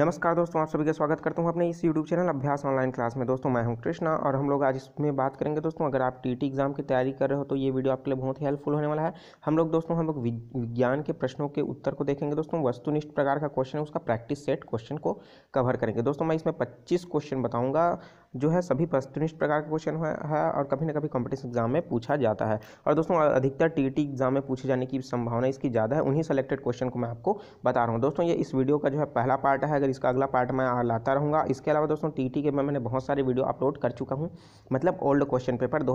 नमस्कार दोस्तों आप सभी का स्वागत करता हूं अपने इस YouTube channel Abhyas online class में दोस्तों मैं हूं कृष्णा और हम लोग आज इसमें बात करेंगे दोस्तों अगर आप टी एग्जाम की तैयारी कर रहे हो तो ये वीडियो आपके लिए बहुत ही हेल्पफुल होने वाला है हम लोग दोस्तों हम लोग विज्ञान के प्रश्नों के उत्तर को देखेंगे दोस्तों वस्तुनिष्ठ प्रकार का क्वेश्चन है उसका प्रैक्टिस सेट क्वेश्चन को कवर करेंगे दोस्तों मैं इसमें पच्चीस क्वेश्चन बताऊँगा जो है सभी वस्तुनिष्ठ प्रकार का क्वेश्चन है और कभी ना कभी कॉम्पिटिशन एग्जाम में पूछा जाता है और दोस्तों अधिकतर टी एग्जाम में पूछे जाने की संभावना इसकी ज़्यादा है उन्हीं सेलेक्टेड क्वेश्चन को मैं आपको बता रहा हूँ दोस्तों ये इस वीडियो का जो है पहला पार्ट है लेकर इसका अगला पार्ट मैं लाता रहूँगा इसके अलावा दोस्तों टीटी के मैं मैंने बहुत सारे वीडियो अपलोड कर चुका हूँ मतलब ओल्ड क्वेश्चन पेपर दो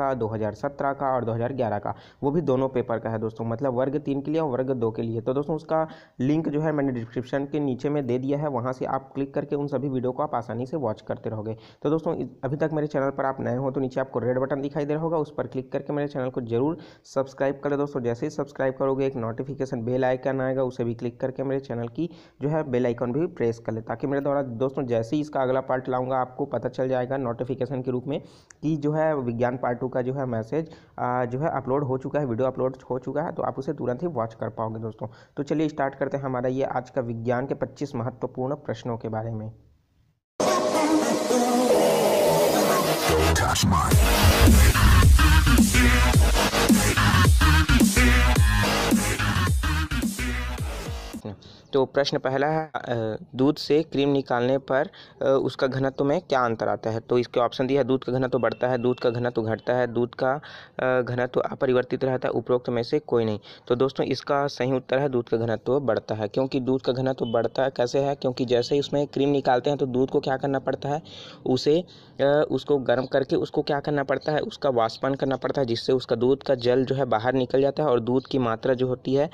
का 2017 का और 2011 का वो भी दोनों पेपर का है दोस्तों मतलब वर्ग तीन के लिए और वर्ग दो के लिए तो दोस्तों उसका लिंक जो है मैंने डिस्क्रिप्शन के नीचे में दे दिया है वहाँ से आप क्लिक करके उन सभी वीडियो को आप आसानी से वॉच करते रहोगे तो दोस्तों अभी तक मेरे चैनल पर आप नए हो तो नीचे आपको रेड बटन दिखाई दे रहा होगा उस पर क्लिक करके मेरे चैनल को जरूर सब्सक्राइब करें दोस्तों जैसे ही सब्सक्राइब करोगे एक नोटिफिकेशन बेल आइकन आएगा उसे भी क्लिक करके मेरे चैनल की जो है बेल आइकन भी प्रेस कर ले ताकि मेरे द्वारा दोस्तों जैसे ही इसका अगला पार्ट लाऊंगा आपको पता चल जाएगा नोटिफिकेशन के रूप में कि जो है विज्ञान पार्ट टू का जो है मैसेज जो है अपलोड हो चुका है वीडियो अपलोड हो चुका है तो आप उसे तुरंत ही वॉच कर पाओगे दोस्तों तो चलिए स्टार्ट करते हैं हमारा ये आज का विज्ञान के पच्चीस महत्वपूर्ण प्रश्नों के बारे में Touch mine. तो प्रश्न पहला है दूध से क्रीम निकालने पर उसका घनत्व में क्या अंतर आता है तो इसके ऑप्शन दिया है दूध का घनत्व बढ़ता है दूध का घनत्व घटता है दूध का घनत्व अपरिवर्तित रहता है उपरोक्त में से कोई नहीं तो दोस्तों इसका सही उत्तर है दूध का घनत्व बढ़ता है क्योंकि दूध का घनत्व बढ़ता है कैसे है क्योंकि जैसे ही उसमें क्रीम निकालते हैं तो दूध को क्या करना पड़ता है उसे उसको गर्म करके उसको क्या करना पड़ता है उसका वाष्पन करना पड़ता है जिससे उसका दूध का जल जो है बाहर निकल जाता है और दूध की मात्रा जो होती है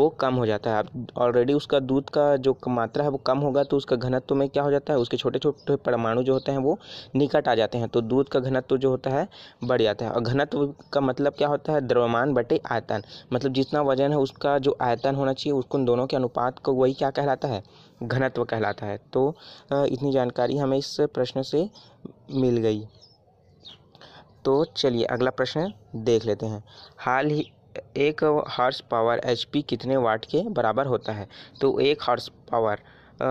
वो कम हो जाता है ऑलरेडी उसका दूध का जो मात्रा है वो कम होगा तो उसका घनत्व में क्या हो जाता है उसके छोटे छोटे परमाणु जो होते हैं वो निकट आ जाते हैं तो दूध का घनत्व जो होता है बढ़ जाता है और घनत्व का मतलब क्या होता है द्रव्यमान बटे आयतन मतलब जितना वजन है उसका जो आयतन होना चाहिए उसको दोनों के अनुपात को वही क्या कहलाता है घनत्व कहलाता है तो इतनी जानकारी हमें इस प्रश्न से मिल गई तो चलिए अगला प्रश्न देख लेते हैं हाल ही एक हॉर्स पावर एच पी कितने वाट के बराबर होता है तो एक हॉर्स पावर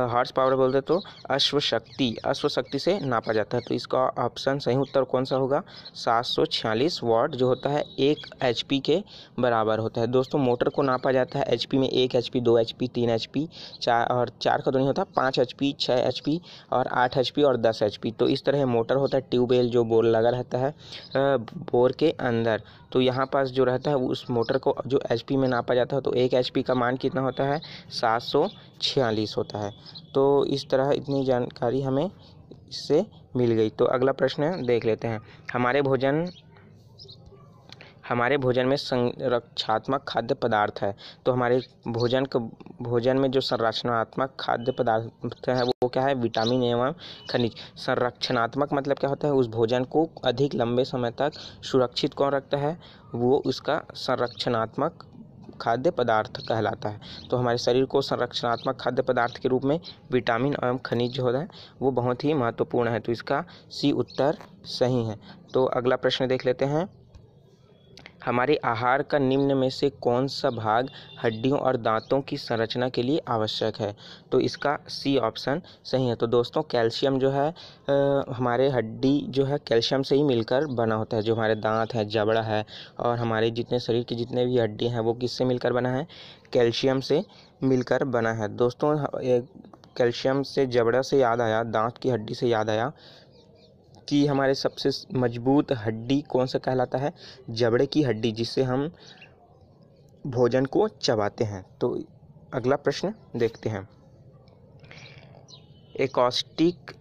हार्स पावर बोलते तो अश्वशक्ति अश्वशक्ति से नापा जाता है तो इसका ऑप्शन सही उत्तर कौन सा होगा सात सौ छियालीस वाट जो होता है एक एच के बराबर होता है दोस्तों मोटर को नापा जाता है एच में एक एच पी दो एच पी तीन एच चार और चार का तो नहीं होता पाँच एच पी छः एच और आठ एच और दस एच तो इस तरह मोटर होता है ट्यूबवेल जो बोर लगा रहता है बोर के अंदर तो यहाँ पास जो रहता है उस मोटर को जो एच में नापा जाता है तो एक एच का मान कितना होता है सात सौ छियालीस होता है तो इस तरह इतनी जानकारी हमें इससे मिल गई तो अगला प्रश्न देख लेते हैं हमारे भोजन हमारे भोजन में संरक्षात्मक खाद्य पदार्थ है तो हमारे भोजन के भोजन में जो संरचनात्मक खाद्य पदार्थ है वो क्या है विटामिन एवं खनिज संरक्षणात्मक मतलब क्या होता है उस भोजन को अधिक लंबे समय तक सुरक्षित कौन रखता है वो उसका संरक्षणात्मक खाद्य पदार्थ कहलाता है तो हमारे शरीर को संरक्षणात्मक खाद्य पदार्थ के रूप में विटामिन एवं खनिज जो होता है वो बहुत ही महत्वपूर्ण है तो इसका सी उत्तर सही है तो अगला प्रश्न देख लेते हैं हमारे आहार का निम्न में से कौन सा भाग हड्डियों और दांतों की संरचना के लिए आवश्यक है तो इसका सी ऑप्शन सही है तो दोस्तों कैल्शियम जो है आ, हमारे हड्डी जो है कैल्शियम से ही मिलकर बना होता है जो हमारे दांत है जबड़ा है और हमारे जितने शरीर की जितने भी हड्डी हैं वो किससे मिलकर बना है कैल्शियम से मिलकर बना है दोस्तों कैल्शियम से जबड़ा से याद आया दांत की हड्डी से याद आया की हमारे सबसे मजबूत हड्डी कौन सा कहलाता है जबड़े की हड्डी जिससे हम भोजन को चबाते हैं तो अगला प्रश्न देखते हैं एकॉस्टिक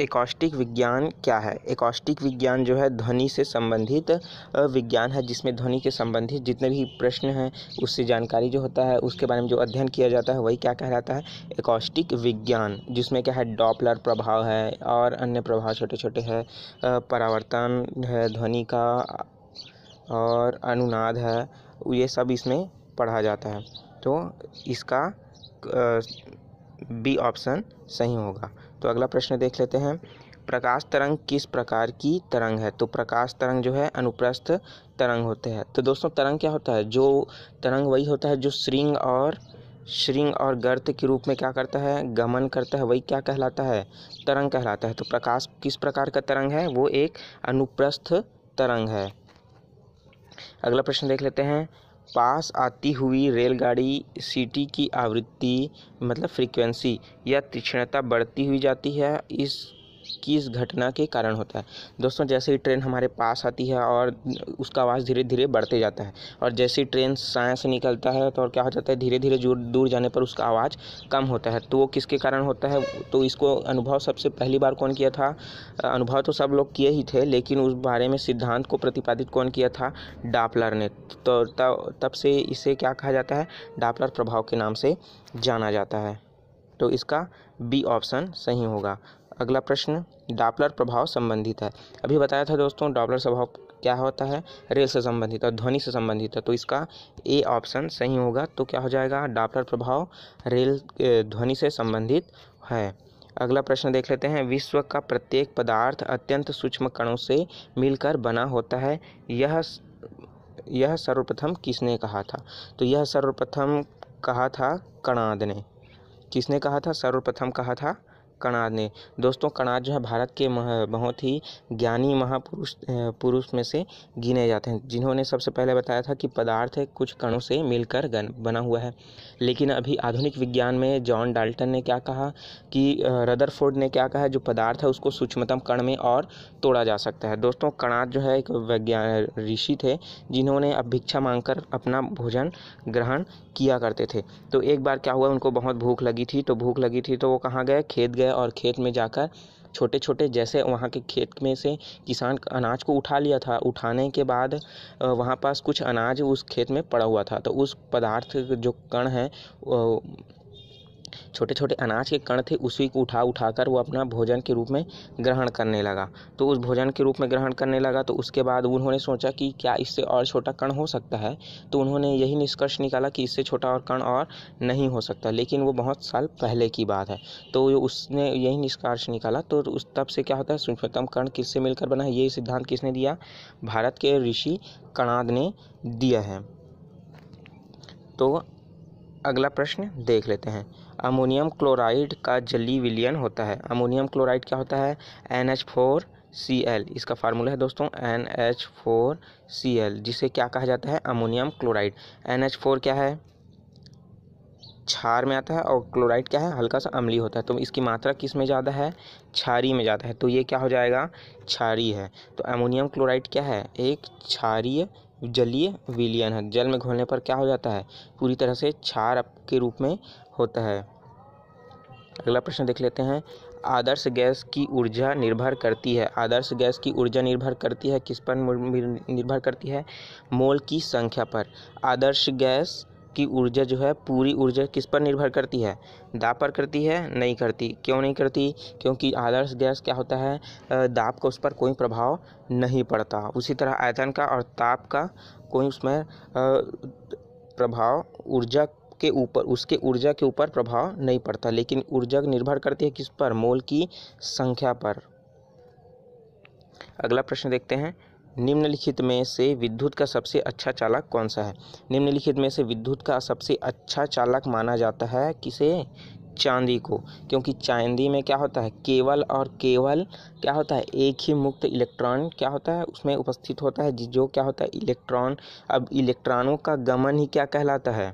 एकॉस्टिक विज्ञान क्या है एकॉस्टिक विज्ञान जो है ध्वनि से संबंधित विज्ञान है जिसमें ध्वनि के संबंधित जितने भी प्रश्न हैं उससे जानकारी जो होता है उसके बारे में जो अध्ययन किया जाता है वही क्या कहलाता है एकॉस्टिक विज्ञान जिसमें क्या है डॉपलर प्रभाव है और अन्य प्रभाव छोटे छोटे हैं परावर्तन है ध्वनि का और अनुनाद है ये सब इसमें पढ़ा जाता है तो इसका बी ऑप्शन सही होगा तो अगला प्रश्न देख लेते हैं प्रकाश तरंग किस प्रकार की तरंग है तो प्रकाश तरंग जो है अनुप्रस्थ तरंग होते हैं तो दोस्तों तरंग क्या होता है जो तरंग वही होता है जो श्रृंग और श्रृंग और गर्त के रूप में क्या करता है गमन करता है वही क्या कहलाता है तरंग कहलाता है तो प्रकाश किस प्रकार का तरंग है वो एक अनुप्रस्थ तरंग है अगला प्रश्न देख लेते हैं पास आती हुई रेलगाड़ी सीटी की आवृत्ति मतलब फ्रीक्वेंसी या तीक्ष्णता बढ़ती हुई जाती है इस किस घटना के कारण होता है दोस्तों जैसे ही ट्रेन हमारे पास आती है और उसका आवाज़ धीरे धीरे बढ़ते जाता है और जैसे ही ट्रेन साया से निकलता है तो और क्या हो जाता है धीरे धीरे दूर जाने पर उसका आवाज़ कम होता है तो वो किसके कारण होता है तो इसको अनुभव सबसे पहली बार कौन किया था अनुभव तो सब लोग किए ही थे लेकिन उस बारे में सिद्धांत को प्रतिपादित कौन किया था डापलर ने तो तब से इसे क्या कहा जाता है डापलर प्रभाव के नाम से जाना जाता है तो इसका बी ऑप्शन सही होगा अगला प्रश्न डापलर प्रभाव संबंधित है अभी बताया था दोस्तों डापलर स्वभाव क्या होता है रेल से संबंधित और ध्वनि से संबंधित है तो इसका ए ऑप्शन सही होगा तो क्या हो जाएगा डापलर प्रभाव रेल ध्वनि से संबंधित है अगला प्रश्न देख लेते हैं विश्व का प्रत्येक पदार्थ अत्यंत सूक्ष्म कणों से मिलकर बना होता है यह यह सर्वप्रथम किसने कहा था तो यह सर्वप्रथम कहा था कणाद ने किसने कहा था सर्वप्रथम कहा था कणाद ने दोस्तों कणाद जो है भारत के बहुत ही ज्ञानी महापुरुष पुरुष में से गिने जाते हैं जिन्होंने सबसे पहले बताया था कि पदार्थ कुछ कणों से मिलकर बना हुआ है लेकिन अभी आधुनिक विज्ञान में जॉन डाल्टन ने क्या कहा कि रदरफोर्ड ने क्या कहा जो पदार्थ है उसको सूक्ष्मतम कण में और तोड़ा जा सकता है दोस्तों कणाद जो है एक वैज्ञान ऋषि थे जिन्होंने अब भिक्षा मांगकर अपना भोजन ग्रहण किया करते थे तो एक बार क्या हुआ उनको बहुत भूख लगी थी तो भूख लगी थी तो वो कहाँ गए खेत गए हैं और खेत में जाकर छोटे छोटे जैसे वहाँ के खेत में से किसान अनाज को उठा लिया था उठाने के बाद वहाँ पास कुछ अनाज उस खेत में पड़ा हुआ था तो उस पदार्थ जो कण है छोटे छोटे अनाज के कण थे उसी को उठा उठा कर वो अपना भोजन के रूप में ग्रहण करने लगा तो उस भोजन के रूप में ग्रहण करने लगा तो उसके बाद उन्होंने सोचा कि क्या इससे और छोटा कण हो सकता है तो उन्होंने यही निष्कर्ष निकाला कि इससे छोटा और कण और नहीं हो सकता लेकिन वो बहुत साल पहले की बात है तो उसने यही निष्कर्ष निकाला तो उस तब से क्या होता है सूक्ष्मतम कण किससे मिलकर बना है यही सिद्धांत किसने दिया भारत के ऋषि कणाद ने दिया है तो अगला प्रश्न देख लेते हैं अमोनियम क्लोराइड का जली विलियन होता है अमोनियम क्लोराइड क्या होता है N H four C L इसका फार्मूला है दोस्तों N H four C L जिसे क्या कहा जाता है ammonium chloride N H four क्या है क्षार में आता है और क्लोराइड क्या है हल्का सा अम्ली होता है तो इसकी मात्रा किस में ज़्यादा है क्षारी में ज़्यादा है तो ये क्या हो जाएगा छारी है तो अमोनियम क्लोराइड क्या है एक क्षारीय जलीय विलियन है जल में घोलने पर क्या हो जाता है पूरी तरह से क्षार के रूप में होता है अगला प्रश्न देख लेते हैं आदर्श गैस की ऊर्जा निर्भर करती है आदर्श गैस की ऊर्जा निर्भर करती है किस पर निर्भर करती है मोल की संख्या पर आदर्श गैस की ऊर्जा जो है पूरी ऊर्जा किस पर निर्भर करती है दाब पर करती है नहीं करती क्यों नहीं करती क्योंकि आदर्श गैस क्या होता है दाब का उस पर कोई प्रभाव नहीं पड़ता उसी तरह आयतन का और ताप का कोई उसमें प्रभाव ऊर्जा के ऊपर उसके ऊर्जा के ऊपर प्रभाव नहीं पड़ता लेकिन ऊर्जा निर्भर करती है किस पर मोल की संख्या पर अगला प्रश्न देखते हैं निम्नलिखित में से विद्युत का सबसे अच्छा चालक कौन सा है निम्नलिखित में से विद्युत का सबसे अच्छा चालक माना जाता है किसे चांदी को क्योंकि चांदी में क्या होता है केवल और केवल क्या होता है एक ही मुक्त इलेक्ट्रॉन क्या होता है उसमें उपस्थित होता है जो क्या होता है इलेक्ट्रॉन अब इलेक्ट्रॉनों का गमन ही क्या कहलाता है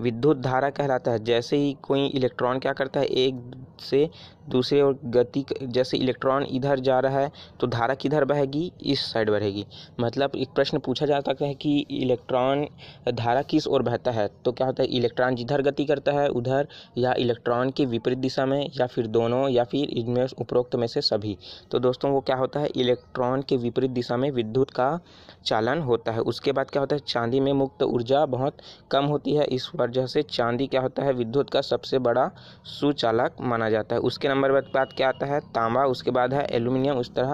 विद्युत धारा कहलाता है जैसे ही कोई इलेक्ट्रॉन क्या करता है एक से दूसरे और गति जैसे इलेक्ट्रॉन इधर जा रहा है तो धारा किधर बहेगी इस साइड बढ़ेगी मतलब एक प्रश्न पूछा जा सकता है कि इलेक्ट्रॉन धारा किस ओर बहता है तो क्या होता है इलेक्ट्रॉन जिधर गति करता है उधर या इलेक्ट्रॉन के विपरीत दिशा में या फिर दोनों या फिर इनमें उपरोक्त में से सभी तो दोस्तों वो क्या होता है इलेक्ट्रॉन के विपरीत दिशा में विद्युत का चालन होता है उसके बाद क्या होता है चांदी में मुक्त ऊर्जा बहुत कम होती है इस वजह से चांदी क्या होता है विद्युत का सबसे बड़ा सुचालक माना जाता है उसके नंबर बाद बात क्या आता है तांबा उसके बाद है एल्यूमिनियम उस तरह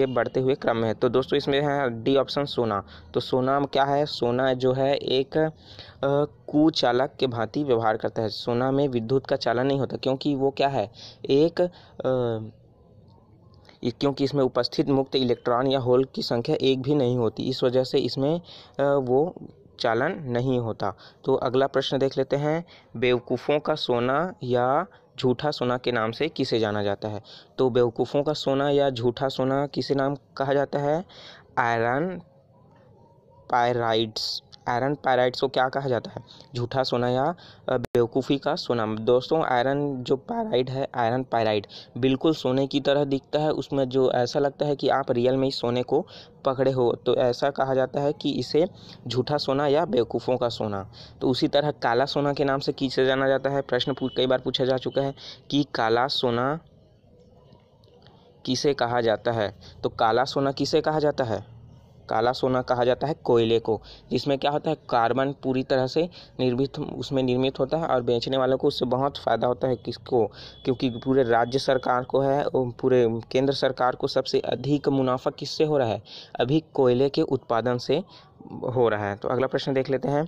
ये बढ़ते हुए क्रम में है तो दोस्तों इसमें है डी ऑप्शन सोना तो सोना क्या है सोना जो है एक कुचालक के भांति व्यवहार करता है सोना में विद्युत का चालन नहीं होता क्योंकि वो क्या है एक क्योंकि इसमें उपस्थित मुक्त इलेक्ट्रॉन या होल की संख्या एक भी नहीं होती इस वजह से इसमें वो चालन नहीं होता तो अगला प्रश्न देख लेते हैं बेवकूफ़ों का सोना या झूठा सोना के नाम से किसे जाना जाता है तो बेवकूफ़ों का सोना या झूठा सोना किसे नाम कहा जाता है आयरन पायराइड्स आयरन पैराइट्स को क्या कहा जाता है झूठा सोना या बेवकूफ़ी का सोना दोस्तों आयरन जो पैराइड है आयरन पैराइड बिल्कुल सोने की तरह दिखता है उसमें जो ऐसा लगता है कि आप रियल में ही सोने को पकड़े हो तो ऐसा कहा जाता है कि इसे झूठा सोना या बेवकूफ़ों का सोना तो उसी तरह काला सोना के नाम से किसे जाना जाता है प्रश्न कई बार पूछा जा चुका है कि काला सोना किसे कहा जाता है तो काला सोना किसे कहा जाता है काला सोना कहा जाता है कोयले को जिसमें क्या होता है कार्बन पूरी तरह से निर्मित उसमें निर्मित होता है और बेचने वालों को उससे बहुत फ़ायदा होता है किसको क्योंकि पूरे राज्य सरकार को है पूरे केंद्र सरकार को सबसे अधिक मुनाफा किससे हो रहा है अभी कोयले के उत्पादन से हो रहा है तो अगला प्रश्न देख लेते हैं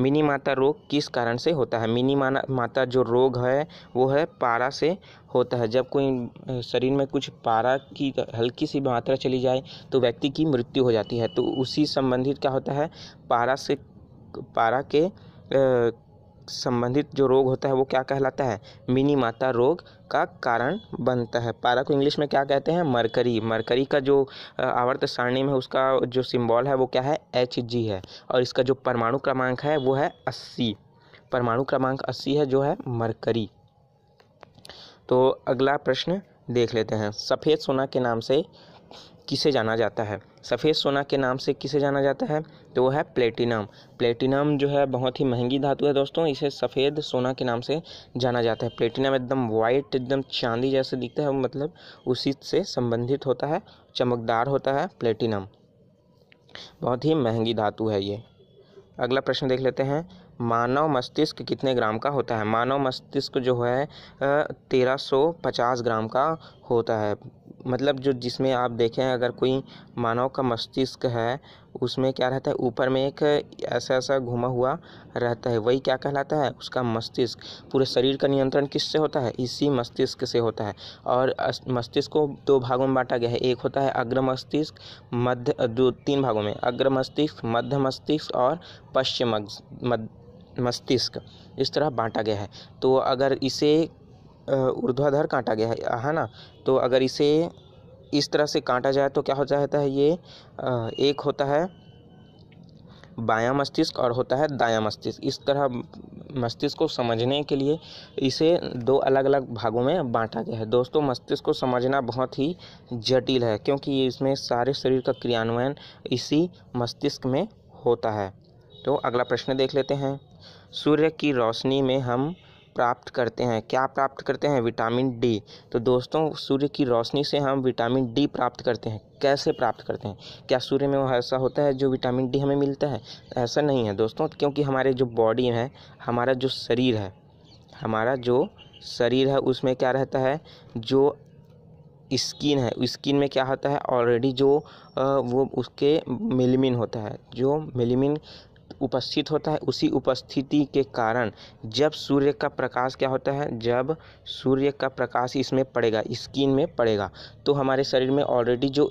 मिनी माता रोग किस कारण से होता है मिनी माना माता जो रोग है वो है पारा से होता है जब कोई शरीर में कुछ पारा की हल्की सी मात्रा चली जाए तो व्यक्ति की मृत्यु हो जाती है तो उसी संबंधित क्या होता है पारा से पारा के संबंधित जो रोग होता है वो क्या कहलाता है मिनी माता रोग का कारण बनता है पारा को इंग्लिश में क्या कहते हैं मरकरी मरकरी का जो आवर्त सारणी में उसका जो सिंबल है वो क्या है एच जी है और इसका जो परमाणु क्रमांक है वो है अस्सी परमाणु क्रमांक अस्सी है जो है मरकरी तो अगला प्रश्न देख लेते हैं सफ़ेद सोना के नाम से किसे जाना जाता है सफ़ेद सोना के नाम से किसे जाना जाता है तो वो है प्लेटिनम प्लेटिनम जो है बहुत ही महंगी धातु है दोस्तों इसे सफ़ेद सोना के नाम से जाना जाता है प्लेटिनम एकदम वाइट एकदम चांदी जैसे दिखता है मतलब उसी से संबंधित होता है चमकदार होता है प्लेटिनम बहुत ही महंगी धातु है ये अगला प्रश्न देख लेते हैं मानव मस्तिष्क कितने ग्राम का होता है मानव मस्तिष्क जो है तेरह सौ पचास ग्राम का होता है मतलब जो जिसमें आप देखें अगर कोई मानव का मस्तिष्क है उसमें क्या रहता है ऊपर में एक ऐसा ऐसा घुमा हुआ रहता है वही क्या कहलाता है उसका मस्तिष्क पूरे शरीर का नियंत्रण किससे होता है इसी मस्तिष्क से होता है और मस्तिष्क को दो भागों में बांटा गया है एक होता है अग्र मस्तिष्क मध्य दो तीन भागों में अग्र मस्तिष्क मध्य मस्तिष्क और पश्चिम मस्तिष्क इस तरह बांटा गया है तो अगर इसे ऊर्ध्वाधर काटा गया है है ना तो अगर इसे इस तरह से काटा जाए तो क्या हो जाता है ये एक होता है बायां मस्तिष्क और होता है दायां मस्तिष्क इस तरह मस्तिष्क को समझने के लिए इसे दो अलग अलग भागों में बांटा गया है दोस्तों मस्तिष्क को समझना बहुत ही जटिल है क्योंकि इसमें सारे शरीर का क्रियान्वयन इसी मस्तिष्क में होता है तो अगला प्रश्न देख लेते हैं सूर्य की रोशनी में हम प्राप्त करते हैं क्या प्राप्त करते हैं विटामिन डी तो दोस्तों सूर्य की रोशनी से हम विटामिन डी प्राप्त करते हैं कैसे प्राप्त करते हैं क्या सूर्य में वो ऐसा होता है जो विटामिन डी हमें मिलता है ऐसा नहीं है दोस्तों क्योंकि हमारे जो बॉडी है हमारा जो शरीर है हमारा जो शरीर है उसमें क्या रहता है जो स्किन है स्किन में क्या होता है ऑलरेडी जो वो उसके मिलमिन होता है जो मिलमिन उपस्थित होता है उसी उपस्थिति के कारण जब सूर्य का प्रकाश क्या होता है जब सूर्य का प्रकाश इसमें पड़ेगा स्किन में पड़ेगा तो हमारे शरीर में ऑलरेडी जो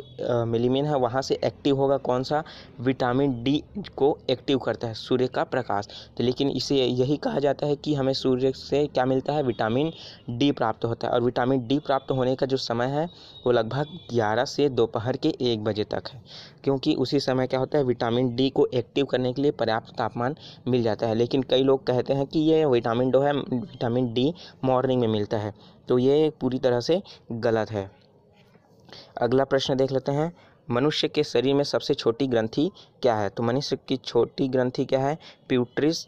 मिलीमेन है वहाँ से एक्टिव होगा कौन सा विटामिन डी को एक्टिव करता है सूर्य का प्रकाश तो लेकिन इसे यही कहा जाता है कि हमें सूर्य से क्या मिलता है विटामिन डी प्राप्त होता है और विटामिन डी प्राप्त होने का जो समय है वो लगभग ग्यारह से दोपहर के एक बजे तक है क्योंकि उसी समय क्या होता है विटामिन डी को एक्टिव करने के लिए पर्याप्त तापमान मिल जाता है लेकिन कई लोग कहते हैं कि ये विटामिन डो है विटामिन डी मॉर्निंग में मिलता है तो ये पूरी तरह से गलत है अगला प्रश्न देख लेते हैं मनुष्य के शरीर में सबसे छोटी ग्रंथि क्या है तो मनुष्य की छोटी ग्रंथि क्या है प्यूट्रिस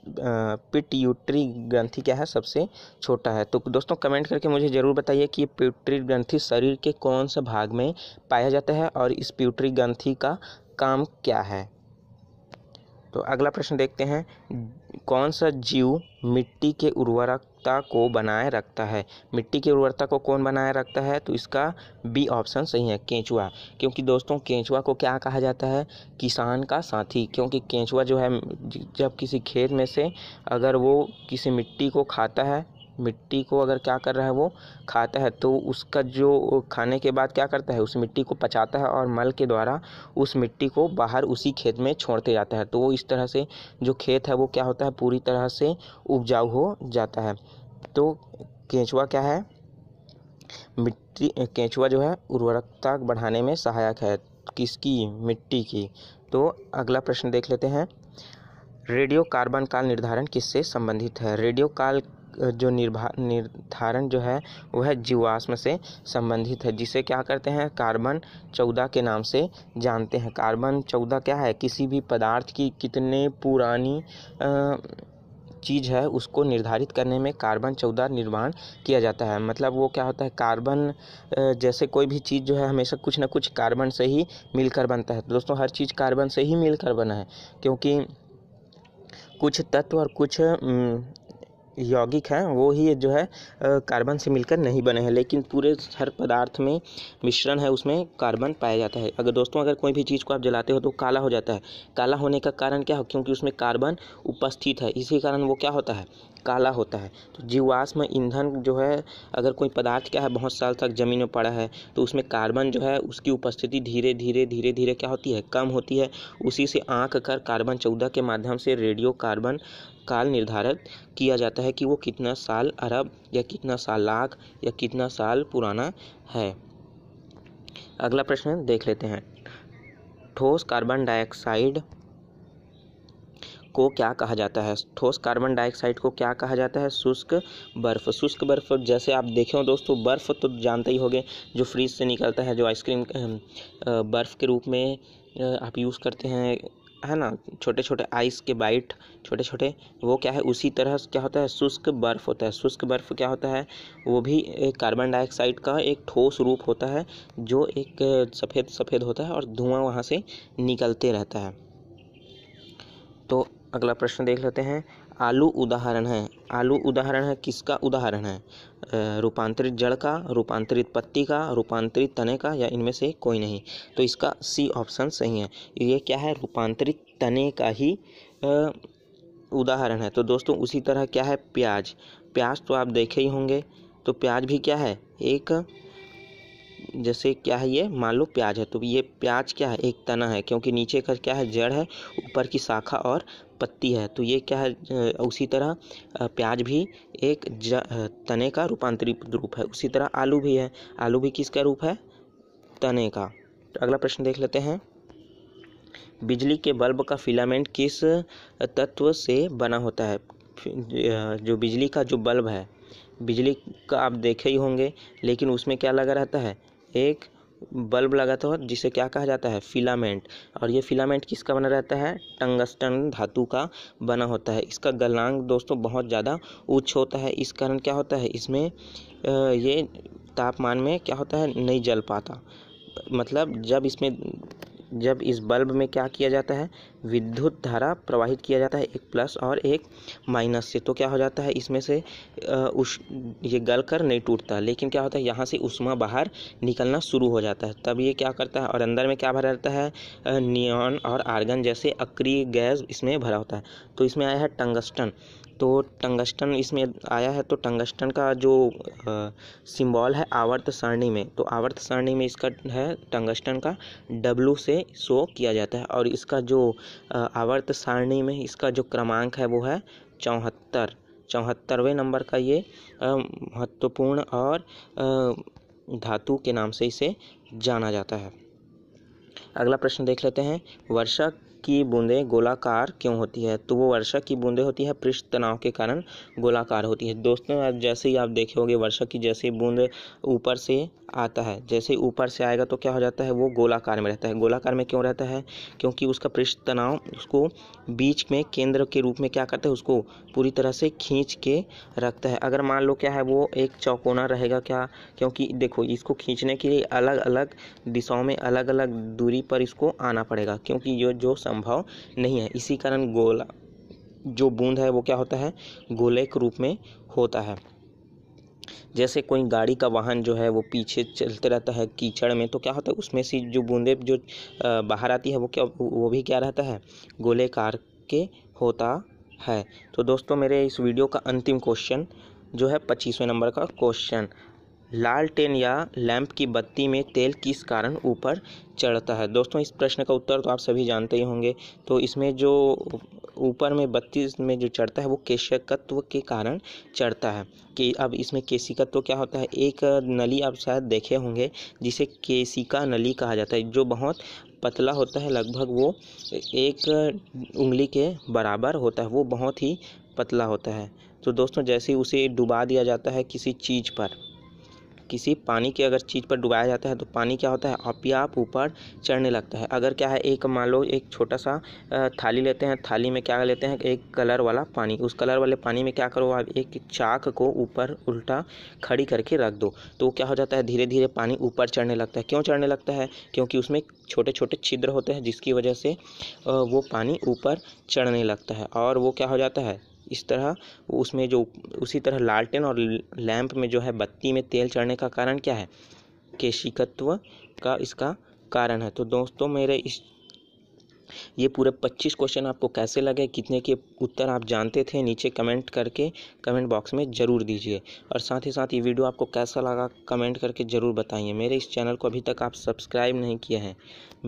पिट्यूटरी ग्रंथि क्या है सबसे छोटा है तो दोस्तों कमेंट करके मुझे ज़रूर बताइए कि प्यूट्री ग्रंथि शरीर के कौन से भाग में पाया जाता है और इस प्यूटरी ग्रंथि का काम क्या है तो अगला प्रश्न देखते हैं कौन सा जीव मिट्टी के उर्वरकता को बनाए रखता है मिट्टी की उर्वरता को कौन बनाए रखता है तो इसका बी ऑप्शन सही है केंचुआ क्योंकि दोस्तों केंचुआ को क्या कहा जाता है किसान का साथी क्योंकि केंचुआ जो है जब किसी खेत में से अगर वो किसी मिट्टी को खाता है मिट्टी को अगर क्या कर रहा है वो खाता है तो उसका जो खाने के बाद क्या करता है उस मिट्टी को पचाता है और मल के द्वारा उस मिट्टी को बाहर उसी खेत में छोड़ते जाता है तो वो इस तरह से जो खेत है वो क्या होता है पूरी तरह से उपजाऊ हो जाता है तो केंचुआ क्या है मिट्टी केंचुआ जो है उर्वरकता बढ़ाने में सहायक है किसकी मिट्टी की तो अगला प्रश्न देख लेते हैं रेडियो कार्बन काल निर्धारण किससे संबंधित है रेडियो काल जो निर्भा निर्धारण जो है वह जीवाश्म से संबंधित है जिसे क्या करते हैं कार्बन चौदह के नाम से जानते हैं कार्बन चौदह क्या है किसी भी पदार्थ की कितने पुरानी आ, चीज़ है उसको निर्धारित करने में कार्बन चौदह निर्माण किया जाता है मतलब वो क्या होता है कार्बन जैसे कोई भी चीज़ जो है हमेशा कुछ ना कुछ कार्बन से ही मिलकर बनता है तो दोस्तों हर चीज़ कार्बन से ही मिलकर बना है क्योंकि कुछ तत्व और कुछ यौगिक हैं वो ही जो है कार्बन से मिलकर नहीं बने हैं लेकिन पूरे हर पदार्थ में मिश्रण है उसमें कार्बन पाया जाता है अगर दोस्तों अगर कोई भी चीज़ को आप जलाते हो तो काला हो जाता है काला होने का कारण क्या हो क्योंकि उसमें कार्बन उपस्थित है इसी कारण वो क्या होता है काला होता है तो जीवाश्म ईंधन जो है अगर कोई पदार्थ क्या है बहुत साल तक ज़मीन में पड़ा है तो उसमें कार्बन जो है उसकी उपस्थिति धीरे धीरे धीरे धीरे क्या होती है कम होती है उसी से आँख कर कार्बन चौदह के माध्यम से रेडियो कार्बन काल निर्धारित किया जाता है कि वो कितना साल अरब या कितना साल लाख या कितना साल पुराना है अगला प्रश्न देख लेते हैं ठोस कार्बन डाइऑक्साइड को क्या कहा जाता है ठोस कार्बन डाइऑक्साइड को क्या कहा जाता है शुष्क बर्फ शुष्क बर्फ जैसे आप देखे हो दोस्तों बर्फ तो जानते ही होंगे जो फ्रीज से निकलता है जो आइसक्रीम बर्फ़ के रूप में आप यूज़ करते हैं है ना छोटे छोटे आइस के बाइट छोटे छोटे वो क्या है उसी तरह क्या होता है शुष्क बर्फ़ होता है शुष्क बर्फ़ क्या होता है वो भी एक कार्बन डाइऑक्साइड का एक ठोस रूप होता है जो एक सफ़ेद सफ़ेद होता है और धुआं वहाँ से निकलते रहता है तो अगला प्रश्न देख लेते हैं आलू उदाहरण है आलू उदाहरण है किसका उदाहरण है रूपांतरित जड़ का रूपांतरित पत्ती का रूपांतरित तने का या इनमें से कोई नहीं तो इसका सी ऑप्शन सही है ये क्या है रूपांतरित तने का ही उदाहरण है तो दोस्तों उसी तरह क्या है प्याज प्याज तो आप देखे ही होंगे तो प्याज भी क्या है एक जैसे क्या है ये मान लो प्याज है तो ये प्याज क्या है एक तना है क्योंकि नीचे का क्या है जड़ है ऊपर की शाखा और पत्ती है तो ये क्या है उसी तरह प्याज भी एक तने का रूपांतरित रूप है उसी तरह आलू भी है आलू भी किसका रूप है तने का तो अगला प्रश्न देख लेते हैं बिजली के बल्ब का फिलामेंट किस तत्व से बना होता है जो बिजली का जो बल्ब है बिजली का आप देखे ही होंगे लेकिन उसमें क्या लगा रहता है एक बल्ब लगाता हो जिसे क्या कहा जाता है फिलामेंट और ये फिलामेंट किसका बना रहता है टंगस्टन धातु का बना होता है इसका गलांग दोस्तों बहुत ज़्यादा उच्च होता है इस कारण क्या होता है इसमें ये तापमान में क्या होता है नहीं जल पाता मतलब जब इसमें जब इस बल्ब में क्या किया जाता है विद्युत धारा प्रवाहित किया जाता है एक प्लस और एक माइनस से तो क्या हो जाता है इसमें से उस ये गल कर नहीं टूटता लेकिन क्या होता है यहाँ से उष्मा बाहर निकलना शुरू हो जाता है तब ये क्या करता है और अंदर में क्या भरा रहता है नियॉन और आर्गन जैसे अक्रिय गैस इसमें भरा होता है तो इसमें आया है टंगस्टन तो टंगस्टन इसमें आया है तो टंगस्टन का जो सिंबल है आवर्त सारणी में तो आवर्त सारणी में इसका है टंगस्टन का डब्लू से शो किया जाता है और इसका जो आवर्त सारणी में इसका जो क्रमांक है वो है चौहत्तर चौहत्तरवें नंबर का ये महत्वपूर्ण और धातु के नाम से इसे जाना जाता है अगला प्रश्न देख लेते हैं वर्षा की बूंदें गोलाकार क्यों होती है तो वो वर्षा की बूंदें होती है पृष्ठ तनाव के कारण गोलाकार होती है दोस्तों आप जैसे ही आप देखे होंगे वर्षा की जैसे बूंद ऊपर से आता है जैसे ऊपर से आएगा तो क्या हो जाता है वो गोलाकार में रहता है गोलाकार में क्यों रहता है क्योंकि उसका पृष्ठ तनाव उसको बीच में केंद्र के रूप में क्या करता है उसको पूरी तरह से खींच के रखता है अगर मान लो क्या है वो एक चौकोना रहेगा क्या क्योंकि देखो इसको खींचने के लिए अलग अलग दिशाओं में अलग अलग दूरी पर इसको आना पड़ेगा क्योंकि जो जो संभव नहीं है इसी कारण गोला जो बूंद है वो क्या होता है गोले के रूप में होता है जैसे कोई गाड़ी का वाहन जो है वो पीछे चलते रहता है कीचड़ में तो क्या होता है उसमें से जो बूंदें जो बाहर आती है वो क्या वो भी क्या रहता है गोले कार के होता है तो दोस्तों मेरे इस वीडियो का अंतिम क्वेश्चन जो है पच्चीसवें नंबर का क्वेश्चन लालटेन या लैंप की बत्ती में तेल किस कारण ऊपर चढ़ता है दोस्तों इस प्रश्न का उत्तर तो आप सभी जानते ही होंगे तो इसमें जो ऊपर में बत्ती में जो चढ़ता है वो केशिकत्व के कारण चढ़ता है कि अब इसमें केशिकत्व क्या होता है एक नली आप शायद देखे होंगे जिसे केशिका नली कहा जाता है जो बहुत पतला होता है लगभग वो एक उंगली के बराबर होता है वो बहुत ही पतला होता है तो दोस्तों जैसे उसे डुबा दिया जाता है किसी चीज़ पर किसी पानी के अगर चीज़ पर डुबाया जाता है तो पानी क्या होता है अपने आप ऊपर चढ़ने लगता है अगर क्या है एक मान लो एक छोटा सा थाली लेते हैं थाली में क्या लेते हैं एक कलर वाला पानी उस कलर वाले पानी में क्या करो आप एक चाक को ऊपर उल्टा खड़ी करके रख दो तो क्या हो जाता है धीरे धीरे पानी ऊपर चढ़ने लगता है क्यों चढ़ने लगता है क्योंकि उसमें छोटे छोटे छिद्र होते हैं जिसकी वजह से वो पानी ऊपर चढ़ने लगता है और वो क्या हो जाता है इस तरह उसमें जो उसी तरह लालटेन और लैंप में जो है बत्ती में तेल चढ़ने का कारण क्या है केशिकत्व का इसका कारण है तो दोस्तों मेरे इस ये पूरे 25 क्वेश्चन आपको कैसे लगे कितने के उत्तर आप जानते थे नीचे कमेंट करके कमेंट बॉक्स में ज़रूर दीजिए और साथ ही साथ ये वीडियो आपको कैसा लगा कमेंट करके ज़रूर बताइए मेरे इस चैनल को अभी तक आप सब्सक्राइब नहीं किए हैं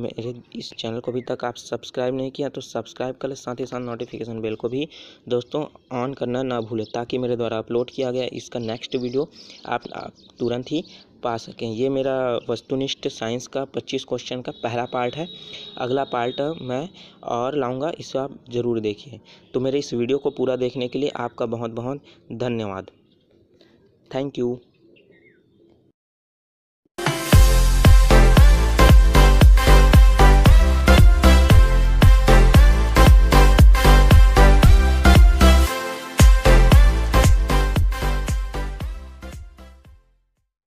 मेरे इस चैनल को अभी तक आप सब्सक्राइब नहीं किया तो सब्सक्राइब कर ले साथ ही साथ नोटिफिकेशन बेल को भी दोस्तों ऑन करना ना भूलें ताकि मेरे द्वारा अपलोड किया गया इसका नेक्स्ट वीडियो आप तुरंत ही पा सकें ये मेरा वस्तुनिष्ठ साइंस का पच्चीस क्वेश्चन का पहला पार्ट है अगला पार्ट मैं और लाऊंगा इसे आप ज़रूर देखिए तो मेरे इस वीडियो को पूरा देखने के लिए आपका बहुत बहुत धन्यवाद थैंक यू